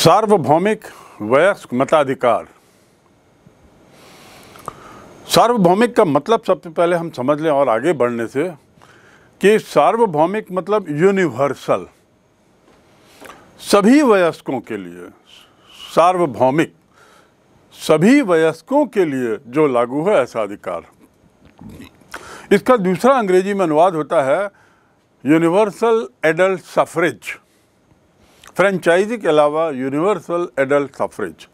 सार्वभौमिक वयस्क मताधिकार सार्वभौमिक का मतलब सबसे पहले हम समझ लें और आगे बढ़ने से कि सार्वभौमिक मतलब यूनिवर्सल सभी वयस्कों के लिए सार्वभौमिक सभी वयस्कों के लिए जो लागू है ऐसा अधिकार इसका दूसरा अंग्रेजी में अनुवाद होता है यूनिवर्सल एडल्ट सफरेज फ्रेंचाइजी के अलावा यूनिवर्सल एडल्ट सफरेज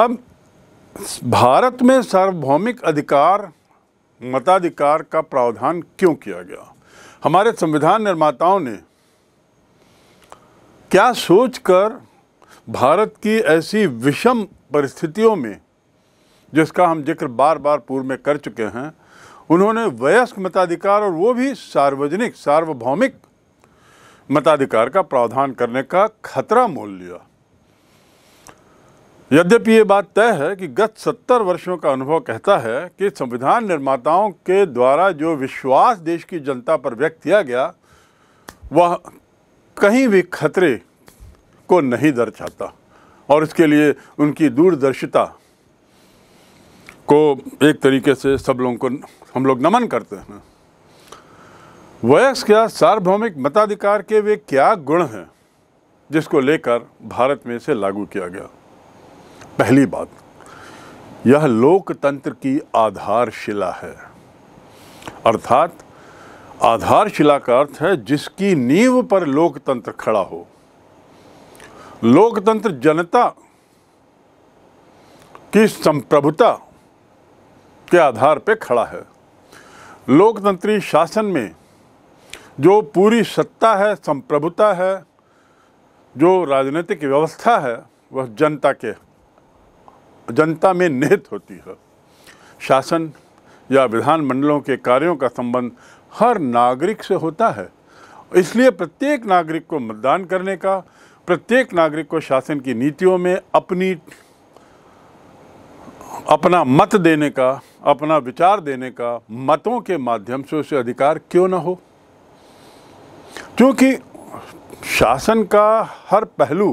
अब भारत में सार्वभौमिक अधिकार मताधिकार का प्रावधान क्यों किया गया हमारे संविधान निर्माताओं ने क्या सोचकर भारत की ऐसी विषम परिस्थितियों में जिसका हम जिक्र बार बार पूर्व में कर चुके हैं उन्होंने वयस्क मताधिकार और वो भी सार्वजनिक सार्वभौमिक मताधिकार का प्रावधान करने का खतरा मोल लिया यद्यपि ये बात तय है कि गत सत्तर वर्षों का अनुभव कहता है कि संविधान निर्माताओं के द्वारा जो विश्वास देश की जनता पर व्यक्त किया गया वह कहीं भी खतरे को नहीं दर्शाता और इसके लिए उनकी दूरदर्शिता को एक तरीके से सब लोगों को हम लोग नमन करते हैं वयस्क क्या सार्वभौमिक मताधिकार के वे क्या गुण हैं जिसको लेकर भारत में इसे लागू किया गया पहली बात यह लोकतंत्र की आधारशिला है अर्थात आधारशिला का अर्थ है जिसकी नींव पर लोकतंत्र खड़ा हो लोकतंत्र जनता की संप्रभुता के आधार पर खड़ा है लोकतंत्री शासन में जो पूरी सत्ता है संप्रभुता है जो राजनीतिक व्यवस्था है वह जनता के जनता में निहित होती है शासन या विधानमंडलों के कार्यों का संबंध हर नागरिक से होता है इसलिए प्रत्येक नागरिक को मतदान करने का प्रत्येक नागरिक को शासन की नीतियों में अपनी अपना मत देने का अपना विचार देने का मतों के माध्यम से उसे अधिकार क्यों न हो क्योंकि शासन का हर पहलू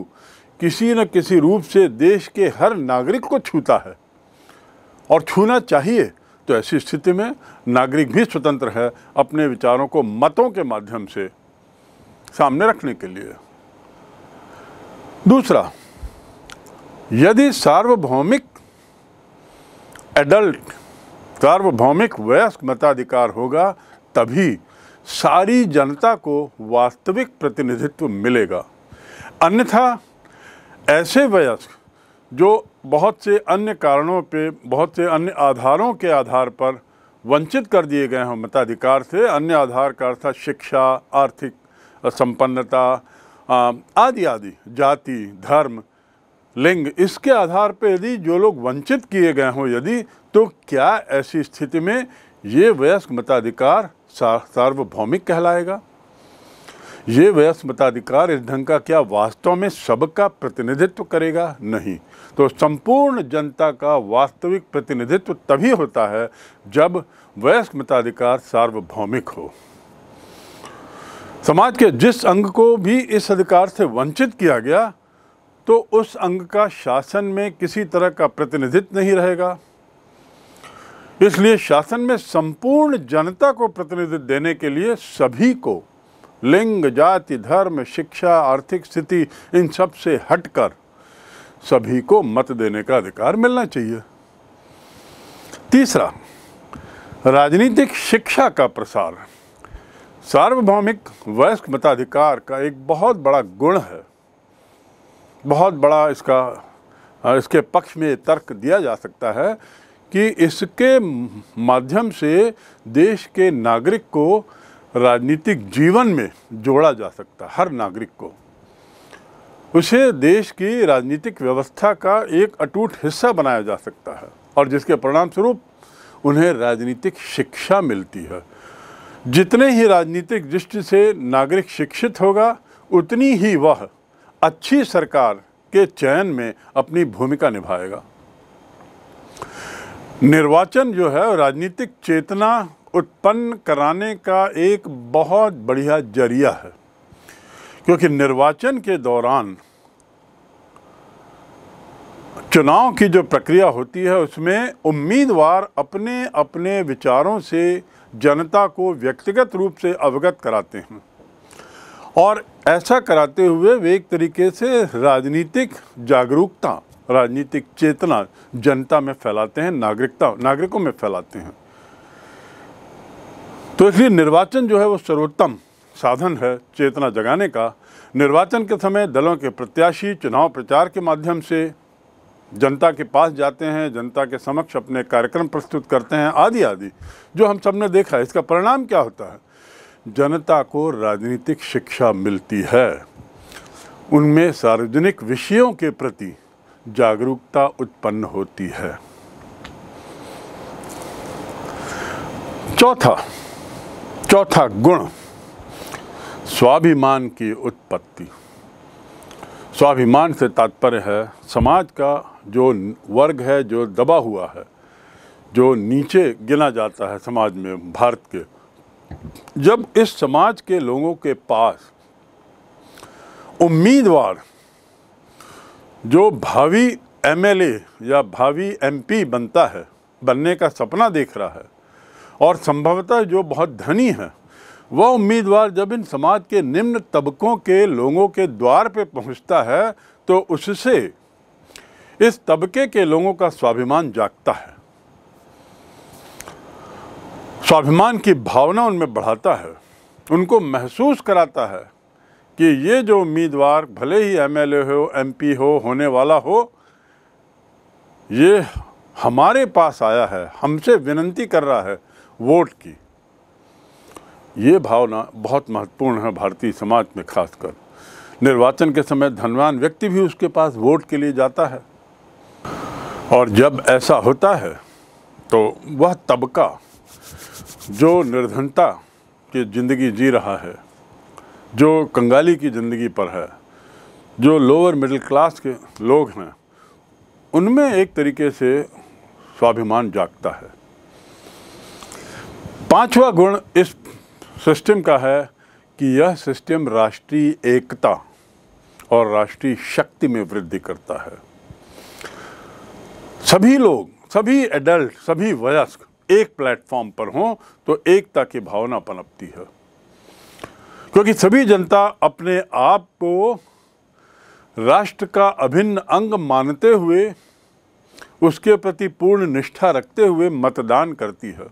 किसी न किसी रूप से देश के हर नागरिक को छूता है और छूना चाहिए तो ऐसी स्थिति में नागरिक भी स्वतंत्र है अपने विचारों को मतों के माध्यम से सामने रखने के लिए दूसरा यदि सार्वभौमिक एडल्ट सार्वभौमिक वयस्क मताधिकार होगा तभी सारी जनता को वास्तविक प्रतिनिधित्व मिलेगा अन्यथा ऐसे वयस्क जो बहुत से अन्य कारणों पे बहुत से अन्य आधारों के आधार पर वंचित कर दिए गए हों मताधिकार से अन्य आधार का अर्थ शिक्षा आर्थिक संपन्नता आदि आदि जाति धर्म लिंग इसके आधार पर यदि जो लोग वंचित किए गए हों यदि तो क्या ऐसी स्थिति में ये वयस्क मताधिकार सार्वभौमिक कहलाएगा ये मताधिकार इस ढंग का क्या वास्तव में सबका प्रतिनिधित्व करेगा नहीं तो संपूर्ण जनता का वास्तविक प्रतिनिधित्व तभी होता है जब वयस्क मताधिकार सार्वभौमिक हो समाज के जिस अंग को भी इस अधिकार से वंचित किया गया तो उस अंग का शासन में किसी तरह का प्रतिनिधित्व नहीं रहेगा इसलिए शासन में संपूर्ण जनता को प्रतिनिधित्व देने के लिए सभी को लिंग जाति धर्म शिक्षा आर्थिक स्थिति इन सब से हटकर सभी को मत देने का अधिकार मिलना चाहिए तीसरा राजनीतिक शिक्षा का प्रसार सार्वभौमिक वयस्क मताधिकार का एक बहुत बड़ा गुण है बहुत बड़ा इसका इसके पक्ष में तर्क दिया जा सकता है कि इसके माध्यम से देश के नागरिक को राजनीतिक जीवन में जोड़ा जा सकता हर नागरिक को उसे देश की राजनीतिक व्यवस्था का एक अटूट हिस्सा बनाया जा सकता है और जिसके परिणाम स्वरूप उन्हें राजनीतिक शिक्षा मिलती है जितने ही राजनीतिक दृष्टि से नागरिक शिक्षित होगा उतनी ही वह अच्छी सरकार के चयन में अपनी भूमिका निभाएगा निर्वाचन जो है राजनीतिक चेतना उत्पन्न कराने का एक बहुत बढ़िया जरिया है क्योंकि निर्वाचन के दौरान चुनाव की जो प्रक्रिया होती है उसमें उम्मीदवार अपने अपने विचारों से जनता को व्यक्तिगत रूप से अवगत कराते हैं और ऐसा कराते हुए वे एक तरीके से राजनीतिक जागरूकता राजनीतिक चेतना जनता में फैलाते हैं नागरिकता नागरिकों में फैलाते हैं तो इसलिए निर्वाचन जो है वो सर्वोत्तम साधन है चेतना जगाने का निर्वाचन के समय दलों के प्रत्याशी चुनाव प्रचार के माध्यम से जनता के पास जाते हैं जनता के समक्ष अपने कार्यक्रम प्रस्तुत करते हैं आदि आदि जो हम सब ने देखा है इसका परिणाम क्या होता है जनता को राजनीतिक शिक्षा मिलती है उनमें सार्वजनिक विषयों के प्रति जागरूकता उत्पन्न होती है चौथा चौथा गुण स्वाभिमान की उत्पत्ति स्वाभिमान से तात्पर्य है समाज का जो वर्ग है जो दबा हुआ है जो नीचे गिना जाता है समाज में भारत के जब इस समाज के लोगों के पास उम्मीदवार जो भावी एमएलए या भावी एमपी बनता है बनने का सपना देख रहा है और संभवतः जो बहुत धनी है वह उम्मीदवार जब इन समाज के निम्न तबकों के लोगों के द्वार पे पहुंचता है तो उससे इस तबके के लोगों का स्वाभिमान जागता है स्वाभिमान की भावना उनमें बढ़ाता है उनको महसूस कराता है कि ये जो उम्मीदवार भले ही एमएलए हो एमपी हो होने वाला हो ये हमारे पास आया है हमसे विनंती कर रहा है वोट की ये भावना बहुत महत्वपूर्ण है भारतीय समाज में खासकर निर्वाचन के समय धनवान व्यक्ति भी उसके पास वोट के लिए जाता है और जब ऐसा होता है तो वह तबका जो निर्धनता की ज़िंदगी जी रहा है जो कंगाली की ज़िंदगी पर है जो लोअर मिडिल क्लास के लोग हैं उनमें एक तरीके से स्वाभिमान जागता है पांचवा गुण इस सिस्टम का है कि यह सिस्टम राष्ट्रीय एकता और राष्ट्रीय शक्ति में वृद्धि करता है सभी लोग सभी एडल्ट सभी वयस्क एक प्लेटफॉर्म पर हों तो एकता की भावना पनपती है क्योंकि सभी जनता अपने आप को राष्ट्र का अभिन्न अंग मानते हुए उसके प्रति पूर्ण निष्ठा रखते हुए मतदान करती है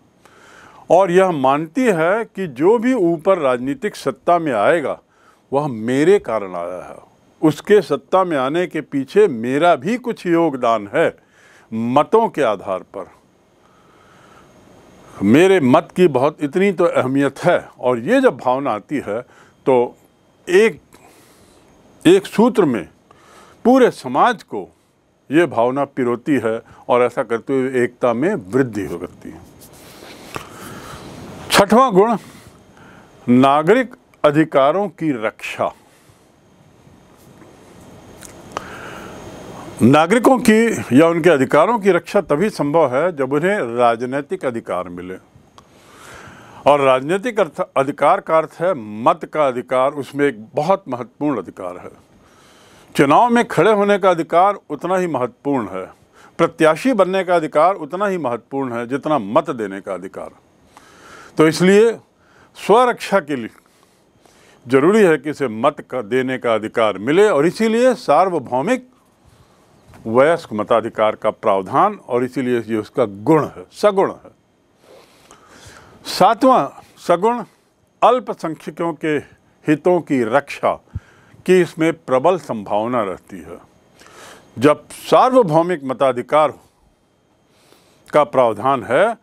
और यह मानती है कि जो भी ऊपर राजनीतिक सत्ता में आएगा वह मेरे कारण आया है उसके सत्ता में आने के पीछे मेरा भी कुछ योगदान है मतों के आधार पर मेरे मत की बहुत इतनी तो अहमियत है और ये जब भावना आती है तो एक एक सूत्र में पूरे समाज को ये भावना पिरोती है और ऐसा करते हुए एकता में वृद्धि हो करती है छठवां गुण नागरिक अधिकारों की रक्षा नागरिकों की या उनके अधिकारों की रक्षा तभी संभव है जब उन्हें राजनीतिक अधिकार मिले और राजनीतिक अर्थ अधिकार का अर्थ है मत का अधिकार उसमें एक बहुत महत्वपूर्ण अधिकार है चुनाव में खड़े होने का अधिकार उतना ही महत्वपूर्ण है प्रत्याशी बनने का अधिकार उतना ही महत्वपूर्ण है जितना मत देने का अधिकार तो इसलिए स्वरक्षा के लिए जरूरी है कि इसे मत का देने का अधिकार मिले और इसीलिए सार्वभौमिक वयस्क मताधिकार का प्रावधान और इसीलिए ये उसका गुण है सगुण है सातवां सगुण अल्पसंख्यकों के हितों की रक्षा की इसमें प्रबल संभावना रहती है जब सार्वभौमिक मताधिकार का प्रावधान है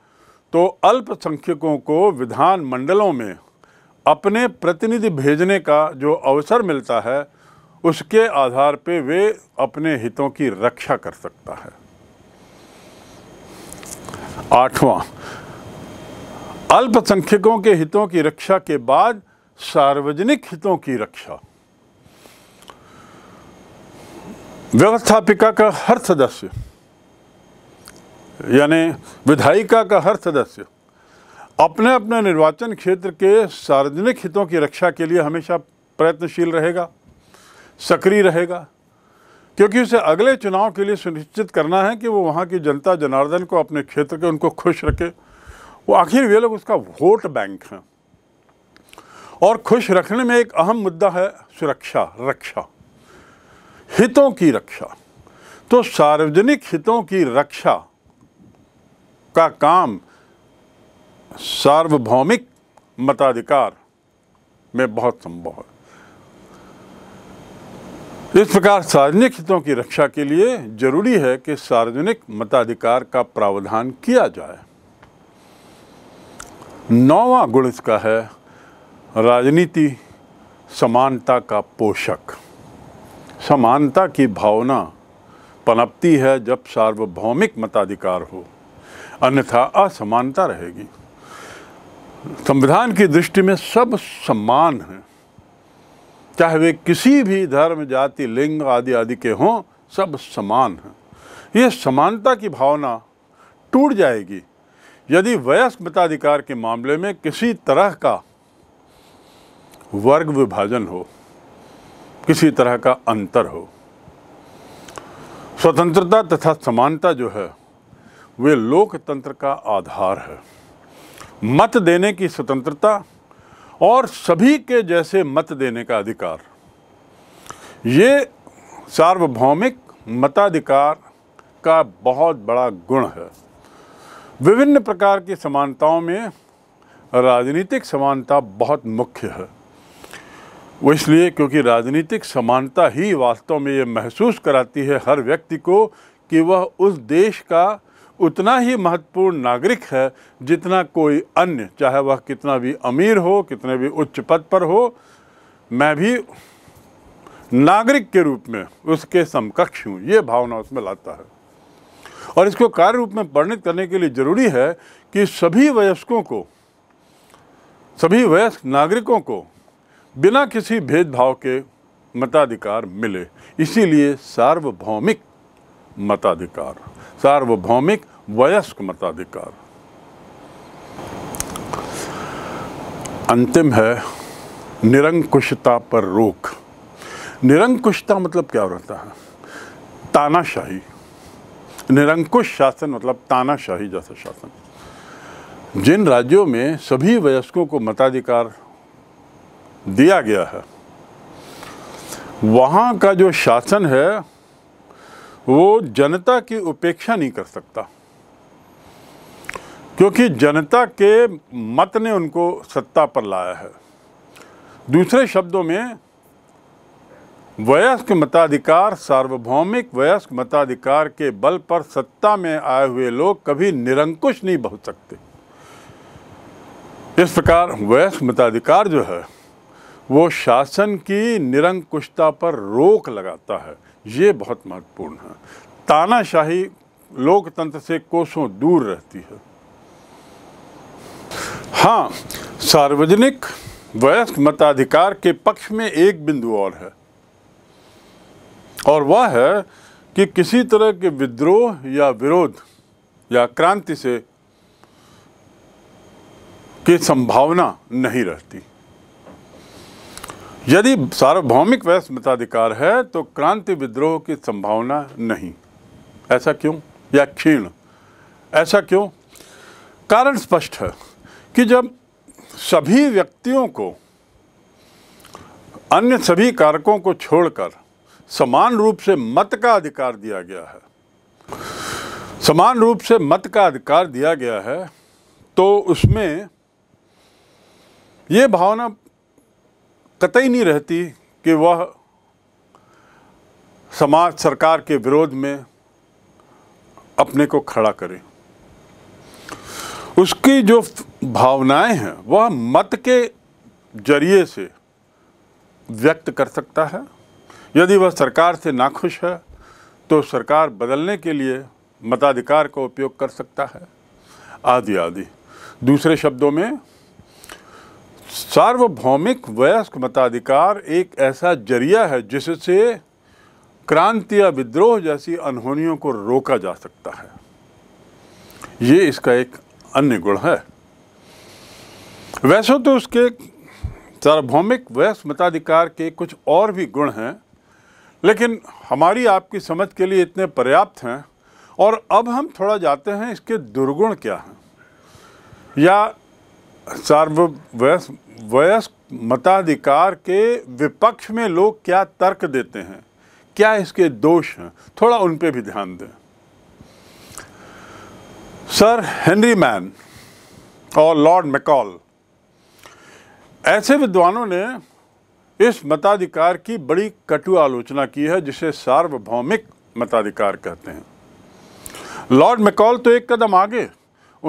तो अल्पसंख्यकों को विधान मंडलों में अपने प्रतिनिधि भेजने का जो अवसर मिलता है उसके आधार पे वे अपने हितों की रक्षा कर सकता है आठवां अल्पसंख्यकों के हितों की रक्षा के बाद सार्वजनिक हितों की रक्षा व्यवस्थापिका का हर सदस्य यानी विधायिका का हर सदस्य अपने अपने निर्वाचन क्षेत्र के सार्वजनिक हितों की रक्षा के लिए हमेशा प्रयत्नशील रहेगा सक्रिय रहेगा क्योंकि उसे अगले चुनाव के लिए सुनिश्चित करना है कि वो वहाँ की जनता जनार्दन को अपने क्षेत्र के उनको खुश रखे वो आखिर वे लोग उसका वोट बैंक हैं और खुश रखने में एक अहम मुद्दा है सुरक्षा रक्षा हितों की रक्षा तो सार्वजनिक हितों की रक्षा का काम सार्वभौमिक मताधिकार में बहुत संभव है इस प्रकार सार्वजनिक हितों की रक्षा के लिए जरूरी है कि सार्वजनिक मताधिकार का प्रावधान किया जाए नौवा गुण इसका है राजनीति समानता का पोषक समानता की भावना पनपती है जब सार्वभौमिक मताधिकार हो अन्यथा असमानता रहेगी संविधान की दृष्टि में सब समान हैं चाहे वे किसी भी धर्म जाति लिंग आदि आदि के हों सब समान हैं ये समानता की भावना टूट जाएगी यदि वयस्क मताधिकार के मामले में किसी तरह का वर्ग विभाजन हो किसी तरह का अंतर हो स्वतंत्रता तथा समानता जो है वे लोकतंत्र का आधार है मत देने की स्वतंत्रता और सभी के जैसे मत देने का अधिकार ये सार्वभौमिक मताधिकार का बहुत बड़ा गुण है विभिन्न प्रकार की समानताओं में राजनीतिक समानता बहुत मुख्य है वो इसलिए क्योंकि राजनीतिक समानता ही वास्तव में ये महसूस कराती है हर व्यक्ति को कि वह उस देश का उतना ही महत्वपूर्ण नागरिक है जितना कोई अन्य चाहे वह कितना भी अमीर हो कितने भी उच्च पद पर हो मैं भी नागरिक के रूप में उसके समकक्ष हूँ ये भावना उसमें लाता है और इसको कार्य रूप में परिणित करने के लिए ज़रूरी है कि सभी वयस्कों को सभी वयस्क नागरिकों को बिना किसी भेदभाव के मताधिकार मिले इसीलिए सार्वभौमिक मताधिकार सार्वभौमिक वयस्क मताधिकार अंतिम है निरंकुशता पर रोक निरंकुशता मतलब क्या रहता है तानाशाही निरंकुश शासन मतलब तानाशाही जैसा शासन जिन राज्यों में सभी वयस्कों को मताधिकार दिया गया है वहाँ का जो शासन है वो जनता की उपेक्षा नहीं कर सकता क्योंकि जनता के मत ने उनको सत्ता पर लाया है दूसरे शब्दों में वयस्क मताधिकार सार्वभौमिक वयस्क मताधिकार के बल पर सत्ता में आए हुए लोग कभी निरंकुश नहीं बहुत सकते इस प्रकार वयस्क मताधिकार जो है वो शासन की निरंकुशता पर रोक लगाता है ये बहुत महत्वपूर्ण है तानाशाही लोकतंत्र से कोसों दूर रहती है हाँ सार्वजनिक वयस्क मताधिकार के पक्ष में एक बिंदु और है और वह है कि किसी तरह के विद्रोह या विरोध या क्रांति से की संभावना नहीं रहती यदि सार्वभौमिक मताधिकार है तो क्रांति विद्रोह की संभावना नहीं ऐसा क्यों या क्षीण ऐसा क्यों कारण स्पष्ट है कि जब सभी व्यक्तियों को अन्य सभी कारकों को छोड़कर समान रूप से मत का अधिकार दिया गया है समान रूप से मत का अधिकार दिया गया है तो उसमें ये भावना कतई नहीं रहती कि वह समाज सरकार के विरोध में अपने को खड़ा करे उसकी जो भावनाएं हैं वह मत के जरिए से व्यक्त कर सकता है यदि वह सरकार से नाखुश है तो सरकार बदलने के लिए मताधिकार का उपयोग कर सकता है आदि आदि दूसरे शब्दों में सार्वभौमिक वयस्क मताधिकार एक ऐसा जरिया है जिससे क्रांति या विद्रोह जैसी अनहोनियों को रोका जा सकता है ये इसका एक अन्य गुण है वैसे तो उसके सार्वभौमिक वयस्क मताधिकार के कुछ और भी गुण हैं लेकिन हमारी आपकी समझ के लिए इतने पर्याप्त हैं और अब हम थोड़ा जाते हैं इसके दुर्गुण क्या हैं या सार्वयस्क वयस्क मताधिकार के विपक्ष में लोग क्या तर्क देते हैं क्या इसके दोष हैं थोड़ा उन पर भी ध्यान दें सर हेनरी मैन और लॉर्ड मैकॉल ऐसे विद्वानों ने इस मताधिकार की बड़ी कटु आलोचना की है जिसे सार्वभौमिक मताधिकार कहते हैं लॉर्ड मैकॉल तो एक कदम आगे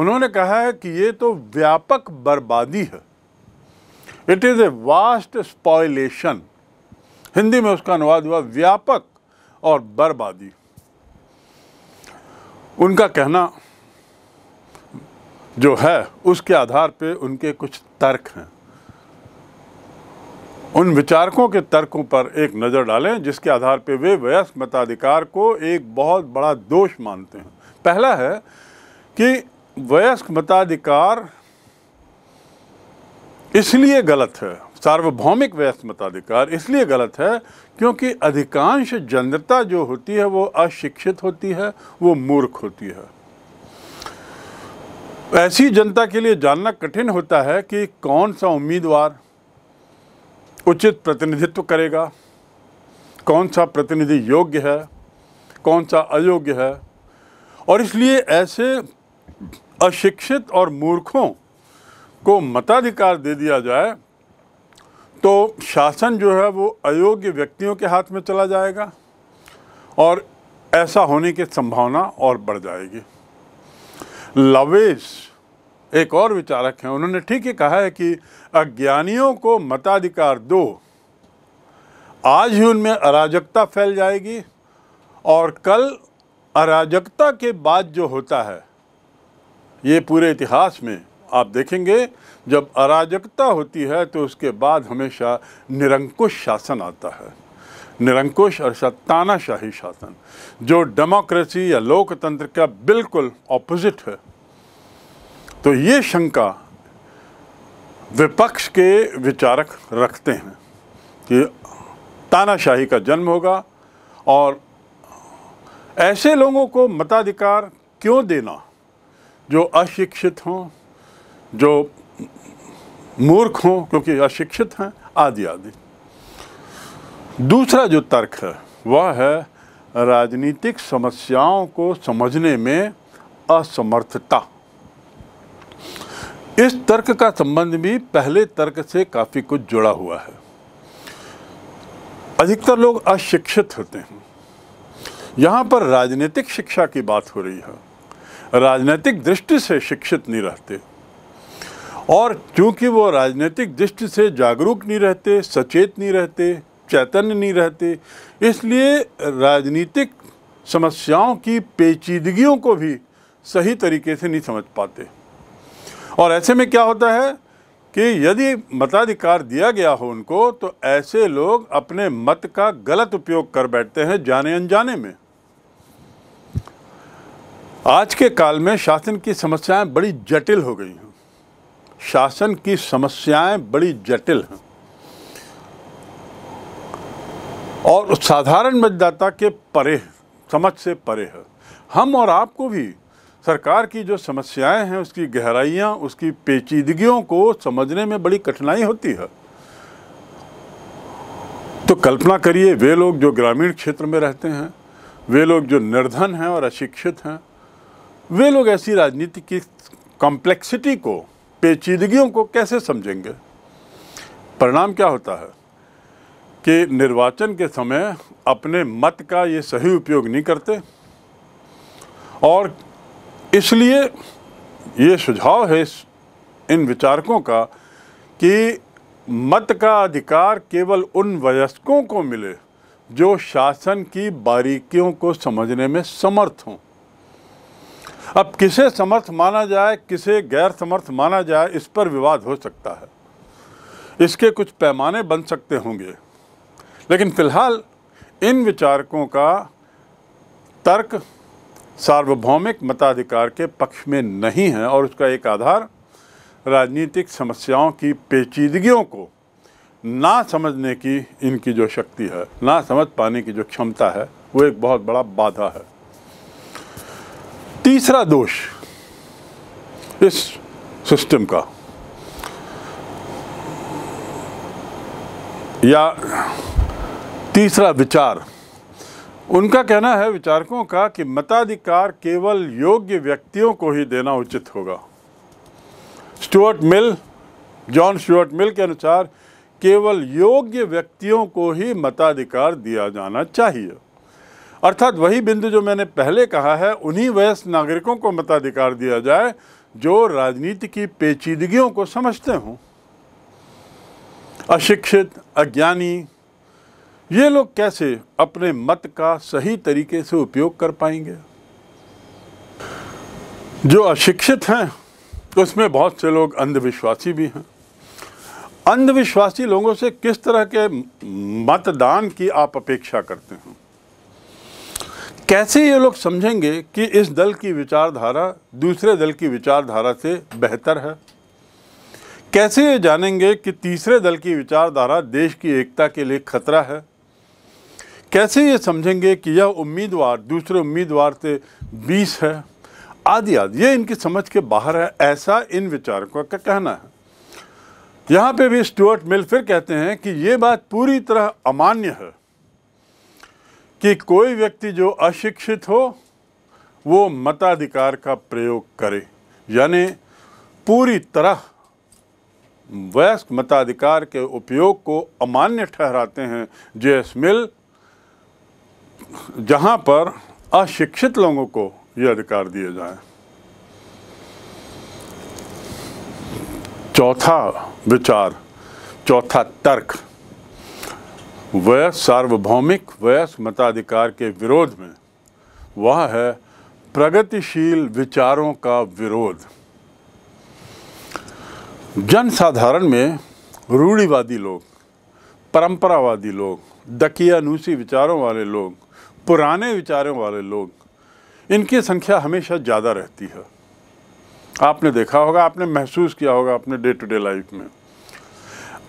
उन्होंने कहा है कि ये तो व्यापक बर्बादी है it is a vast spoliation Hindi में उसका अनुवाद हुआ व्यापक और बर्बादी उनका कहना जो है उसके आधार पे उनके कुछ तर्क हैं उन विचारकों के तर्कों पर एक नज़र डालें जिसके आधार पे वे वयस्क मताधिकार को एक बहुत बड़ा दोष मानते हैं पहला है कि वयस्क मताधिकार इसलिए गलत है सार्वभौमिक व्यस्त मताधिकार इसलिए गलत है क्योंकि अधिकांश जनता जो होती है वो अशिक्षित होती है वो मूर्ख होती है ऐसी जनता के लिए जानना कठिन होता है कि कौन सा उम्मीदवार उचित प्रतिनिधित्व करेगा कौन सा प्रतिनिधि योग्य है कौन सा अयोग्य है और इसलिए ऐसे अशिक्षित और मूर्खों को मताधिकार दे दिया जाए तो शासन जो है वो अयोग्य व्यक्तियों के हाथ में चला जाएगा और ऐसा होने की संभावना और बढ़ जाएगी लवेज एक और विचारक हैं उन्होंने ठीक ही कहा है कि अज्ञानियों को मताधिकार दो आज ही उनमें अराजकता फैल जाएगी और कल अराजकता के बाद जो होता है ये पूरे इतिहास में आप देखेंगे जब अराजकता होती है तो उसके बाद हमेशा निरंकुश शासन आता है निरंकुश और सत्तानाशाही शासन जो डेमोक्रेसी या लोकतंत्र का बिल्कुल ऑपोजिट है तो ये शंका विपक्ष के विचारक रखते हैं कि तानाशाही का जन्म होगा और ऐसे लोगों को मताधिकार क्यों देना जो अशिक्षित हों जो मूर्ख हों क्योंकि अशिक्षित हैं आदि आदि दूसरा जो तर्क है वह है राजनीतिक समस्याओं को समझने में असमर्थता इस तर्क का संबंध भी पहले तर्क से काफ़ी कुछ जुड़ा हुआ है अधिकतर लोग अशिक्षित होते हैं यहाँ पर राजनीतिक शिक्षा की बात हो रही है राजनीतिक दृष्टि से शिक्षित नहीं रहते और क्योंकि वो राजनीतिक दृष्टि से जागरूक नहीं रहते सचेत नहीं रहते चैतन्य नहीं रहते इसलिए राजनीतिक समस्याओं की पेचीदगियों को भी सही तरीके से नहीं समझ पाते और ऐसे में क्या होता है कि यदि मताधिकार दिया गया हो उनको तो ऐसे लोग अपने मत का गलत उपयोग कर बैठते हैं जाने अनजाने में आज के काल में शासन की समस्याएं बड़ी जटिल हो गई हैं शासन की समस्याएं बड़ी जटिल हैं और साधारण मतदाता के परे समझ से परे है हम और आपको भी सरकार की जो समस्याएं हैं उसकी गहराइयां उसकी पेचीदगियों को समझने में बड़ी कठिनाई होती है तो कल्पना करिए वे लोग जो ग्रामीण क्षेत्र में रहते हैं वे लोग जो निर्धन हैं और अशिक्षित हैं वे लोग ऐसी राजनीति की कॉम्प्लेक्सिटी को पेचीदगियों को कैसे समझेंगे परिणाम क्या होता है कि निर्वाचन के समय अपने मत का ये सही उपयोग नहीं करते और इसलिए ये सुझाव है इस इन विचारकों का कि मत का अधिकार केवल उन वयस्कों को मिले जो शासन की बारीकियों को समझने में समर्थ हों अब किसे समर्थ माना जाए किसे गैर समर्थ माना जाए इस पर विवाद हो सकता है इसके कुछ पैमाने बन सकते होंगे लेकिन फ़िलहाल इन विचारकों का तर्क सार्वभौमिक मताधिकार के पक्ष में नहीं है और उसका एक आधार राजनीतिक समस्याओं की पेचीदगियों को ना समझने की इनकी जो शक्ति है ना समझ पाने की जो क्षमता है वो एक बहुत बड़ा बाधा है तीसरा दोष इस सिस्टम का या तीसरा विचार उनका कहना है विचारकों का कि मताधिकार केवल योग्य व्यक्तियों को ही देना उचित होगा Stuart Mill John Stuart Mill के अनुसार केवल योग्य व्यक्तियों को ही मताधिकार दिया जाना चाहिए अर्थात वही बिंदु जो मैंने पहले कहा है उन्हीं वयस्क नागरिकों को मताधिकार दिया जाए जो राजनीति की पेचीदगियों को समझते हों अशिक्षित अज्ञानी ये लोग कैसे अपने मत का सही तरीके से उपयोग कर पाएंगे जो अशिक्षित हैं उसमें बहुत से लोग अंधविश्वासी भी हैं अंधविश्वासी लोगों से किस तरह के मतदान की आप अपेक्षा करते हैं कैसे ये लोग समझेंगे कि इस दल की विचारधारा दूसरे दल की विचारधारा से बेहतर है कैसे ये जानेंगे कि तीसरे दल की विचारधारा देश की एकता के लिए खतरा है कैसे ये समझेंगे कि यह उम्मीदवार दूसरे उम्मीदवार से बीस है आदि आदि ये इनकी समझ के बाहर है ऐसा इन विचारकों का कहना है यहाँ पे भी स्टुअर्ट मिल फिर कहते हैं कि ये बात पूरी तरह अमान्य है कि कोई व्यक्ति जो अशिक्षित हो वो मताधिकार का प्रयोग करे यानी पूरी तरह वयस्क मताधिकार के उपयोग को अमान्य ठहराते हैं जे एस मिल जहाँ पर अशिक्षित लोगों को ये अधिकार दिए जाए चौथा विचार चौथा तर्क वह सार्वभौमिक वयस्क मताधिकार के विरोध में वह है प्रगतिशील विचारों का विरोध जनसाधारण में रूढ़िवादी लोग परंपरावादी लोग दकियानुसी विचारों वाले लोग पुराने विचारों वाले लोग इनकी संख्या हमेशा ज़्यादा रहती है आपने देखा होगा आपने महसूस किया होगा अपने डे टू डे लाइफ में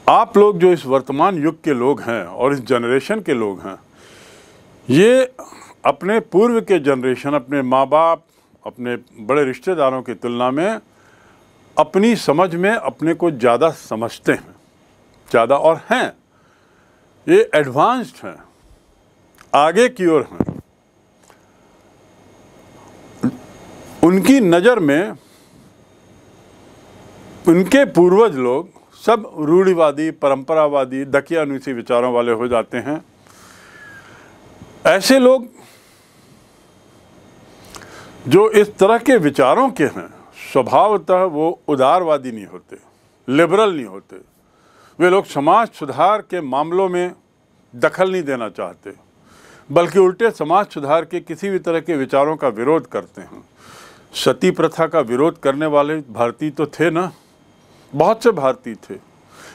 आप लोग जो इस वर्तमान युग के लोग हैं और इस जनरेशन के लोग हैं ये अपने पूर्व के जनरेशन अपने माँ बाप अपने बड़े रिश्तेदारों की तुलना में अपनी समझ में अपने को ज़्यादा समझते हैं ज़्यादा और हैं ये एडवांस्ड हैं आगे की ओर हैं उनकी नज़र में उनके पूर्वज लोग सब रूढ़िवादी परंपरावादी दकिया अनुसी विचारों वाले हो जाते हैं ऐसे लोग जो इस तरह के विचारों के हैं स्वभावतः वो उदारवादी नहीं होते लिबरल नहीं होते वे लोग समाज सुधार के मामलों में दखल नहीं देना चाहते बल्कि उल्टे समाज सुधार के किसी भी तरह के विचारों का विरोध करते हैं सती प्रथा का विरोध करने वाले भारतीय तो थे ना बहुत से भारतीय थे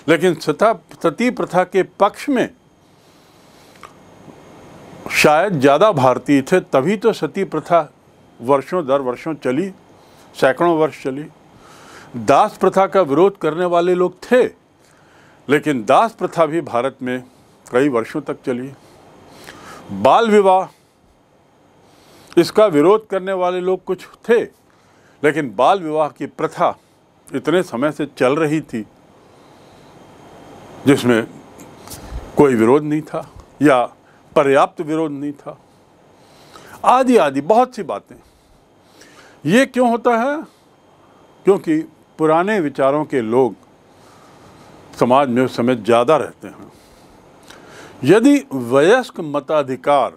लेकिन सता सती प्रथा के पक्ष में शायद ज़्यादा भारतीय थे तभी तो सती प्रथा वर्षों दर वर्षों चली सैकड़ों वर्ष चली दास प्रथा का विरोध करने वाले लोग थे लेकिन दास प्रथा भी भारत में कई वर्षों तक चली बाल विवाह इसका विरोध करने वाले लोग कुछ थे लेकिन बाल विवाह की प्रथा इतने समय से चल रही थी जिसमें कोई विरोध नहीं था या पर्याप्त विरोध नहीं था आदि आदि बहुत सी बातें ये क्यों होता है क्योंकि पुराने विचारों के लोग समाज में उस समय ज़्यादा रहते हैं यदि वयस्क मताधिकार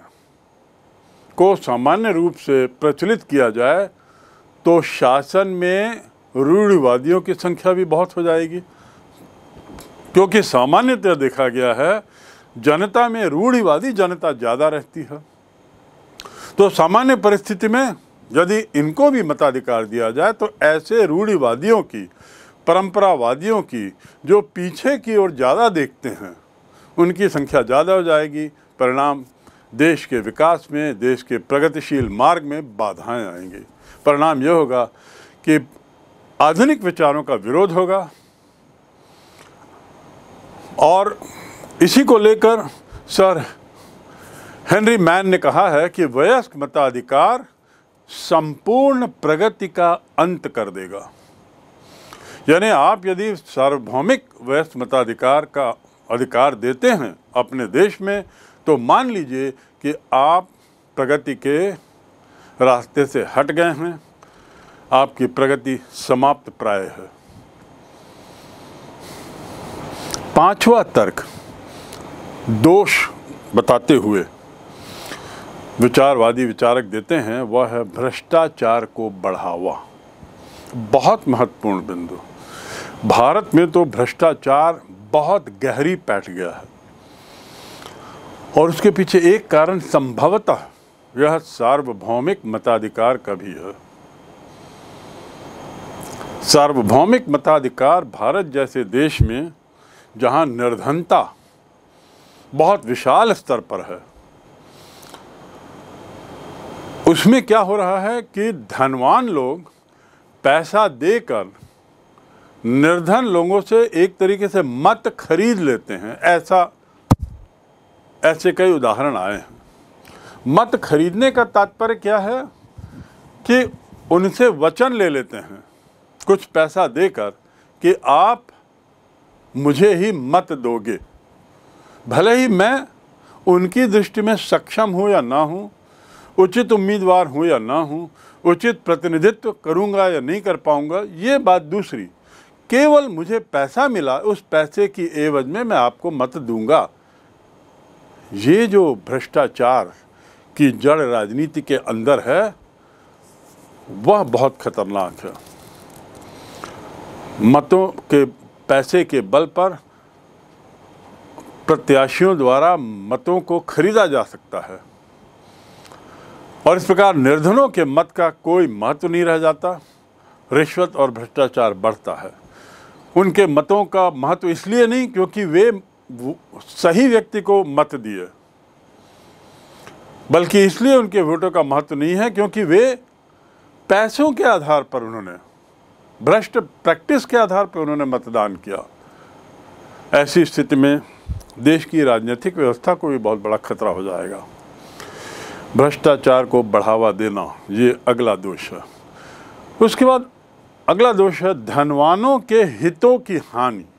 को सामान्य रूप से प्रचलित किया जाए तो शासन में रूढ़िवादियों की संख्या भी बहुत हो जाएगी क्योंकि सामान्यतः देखा गया है जनता में रूढ़िवादी जनता ज़्यादा रहती है तो सामान्य परिस्थिति में यदि इनको भी मताधिकार दिया जाए तो ऐसे रूढ़िवादियों की परंपरावादियों की जो पीछे की ओर ज़्यादा देखते हैं उनकी संख्या ज़्यादा हो जाएगी परिणाम देश के विकास में देश के प्रगतिशील मार्ग में बाधाएं आएंगी परिणाम यह होगा कि आधुनिक विचारों का विरोध होगा और इसी को लेकर सर हेनरी मैन ने कहा है कि वयस्क मताधिकार संपूर्ण प्रगति का अंत कर देगा यानी आप यदि सार्वभौमिक वयस्क मताधिकार का अधिकार देते हैं अपने देश में तो मान लीजिए कि आप प्रगति के रास्ते से हट गए हैं आपकी प्रगति समाप्त प्राय है पांचवा तर्क दोष बताते हुए विचारवादी विचारक देते हैं वह है भ्रष्टाचार को बढ़ावा बहुत महत्वपूर्ण बिंदु भारत में तो भ्रष्टाचार बहुत गहरी बैठ गया है और उसके पीछे एक कारण संभवतः यह सार्वभौमिक मताधिकार का भी है सार्वभौमिक मताधिकार भारत जैसे देश में जहाँ निर्धनता बहुत विशाल स्तर पर है उसमें क्या हो रहा है कि धनवान लोग पैसा देकर निर्धन लोगों से एक तरीके से मत खरीद लेते हैं ऐसा ऐसे कई उदाहरण आए हैं मत खरीदने का तात्पर्य क्या है कि उनसे वचन ले लेते हैं कुछ पैसा देकर कि आप मुझे ही मत दोगे भले ही मैं उनकी दृष्टि में सक्षम हूँ या ना हूँ उचित उम्मीदवार हूँ या ना हूँ उचित प्रतिनिधित्व करूँगा या नहीं कर पाऊँगा ये बात दूसरी केवल मुझे पैसा मिला उस पैसे की एवज में मैं आपको मत दूंगा ये जो भ्रष्टाचार की जड़ राजनीति के अंदर है वह बहुत खतरनाक है मतों के पैसे के बल पर प्रत्याशियों द्वारा मतों को खरीदा जा सकता है और इस प्रकार निर्धनों के मत का कोई महत्व नहीं रह जाता रिश्वत और भ्रष्टाचार बढ़ता है उनके मतों का महत्व इसलिए नहीं क्योंकि वे सही व्यक्ति को मत दिए बल्कि इसलिए उनके वोटों का महत्व नहीं है क्योंकि वे पैसों के आधार पर उन्होंने भ्रष्ट प्रैक्टिस के आधार पर उन्होंने मतदान किया ऐसी स्थिति में देश की राजनीतिक व्यवस्था को भी बहुत बड़ा खतरा हो जाएगा भ्रष्टाचार को बढ़ावा देना ये अगला दोष है उसके बाद अगला दोष है धनवानों के हितों की हानि